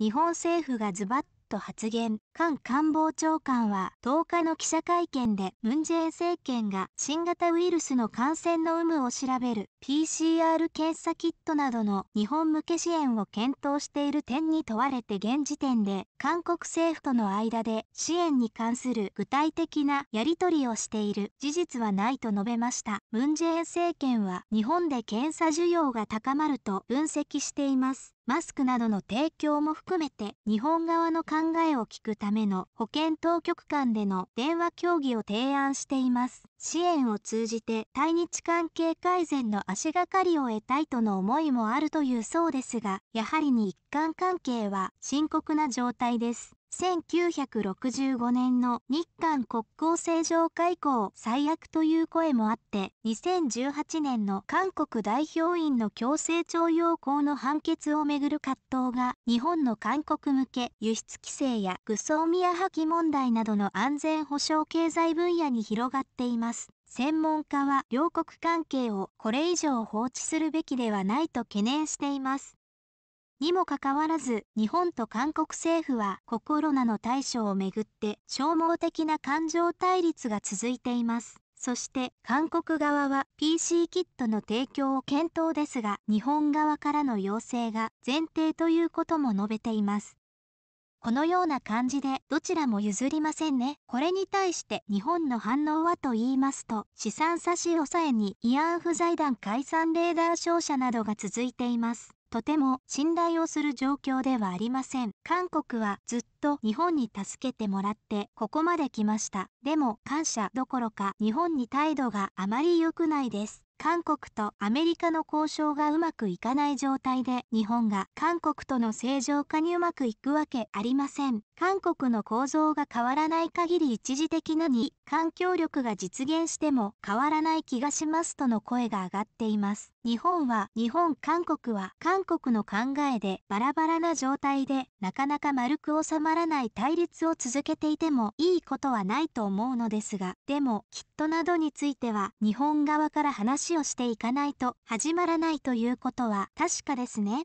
日本政府がズバッと発言。菅官房長官は10日の記者会見で、ムンジェイン政権が新型ウイルスの感染の有無を調べる PCR 検査キットなどの日本向け支援を検討している点に問われて現時点で、韓国政府との間で支援に関する具体的なやり取りをしている事実はないと述べました。ムンジェイン政権は日本で検査需要が高まると分析しています。マスクなどの提供も含めて日本側の考えを聞くための保健当局間での電話協議を提案しています。支援を通じて対日関係改善の足がかりを得たいとの思いもあるというそうですが、やはり日韓関係は深刻な状態です。1965年の日韓国交正常化以降最悪という声もあって2018年の韓国代表員の強制徴用工の判決をめぐる葛藤が日本の韓国向け輸出規制や武装宮破棄問題などの安全保障経済分野に広がっています。専門家は両国関係をこれ以上放置するべきではないと懸念しています。にもかかわらず日本と韓国政府はコロナの対処をめぐって消耗的な感情対立が続いています。そして韓国側は PC キットの提供を検討ですが日本側からの要請が前提ということも述べています。このような感じでどちらも譲りませんね。これに対して日本の反応はと言いますと資産差し押さえに慰安婦財団解散レーダー照射などが続いています。とても信頼をする状況ではありません韓国はずっと日本に助けてもらってここまで来ましたでも感謝どころか日本に態度があまり良くないです韓国とアメリカの交渉がうまくいかない状態で日本が韓国との正常化にうまくいくわけありません。韓国の構造が変わらない限り一時的なに環境力が実現しても変わらない気がしますとの声が上がっています。日本は日本韓国は韓国の考えでバラバラな状態でなかなか丸く収まらない対立を続けていてもいいことはないと思うのですがでもきっとなどについては日本側から話をしていかないと始まらないということは確かですね。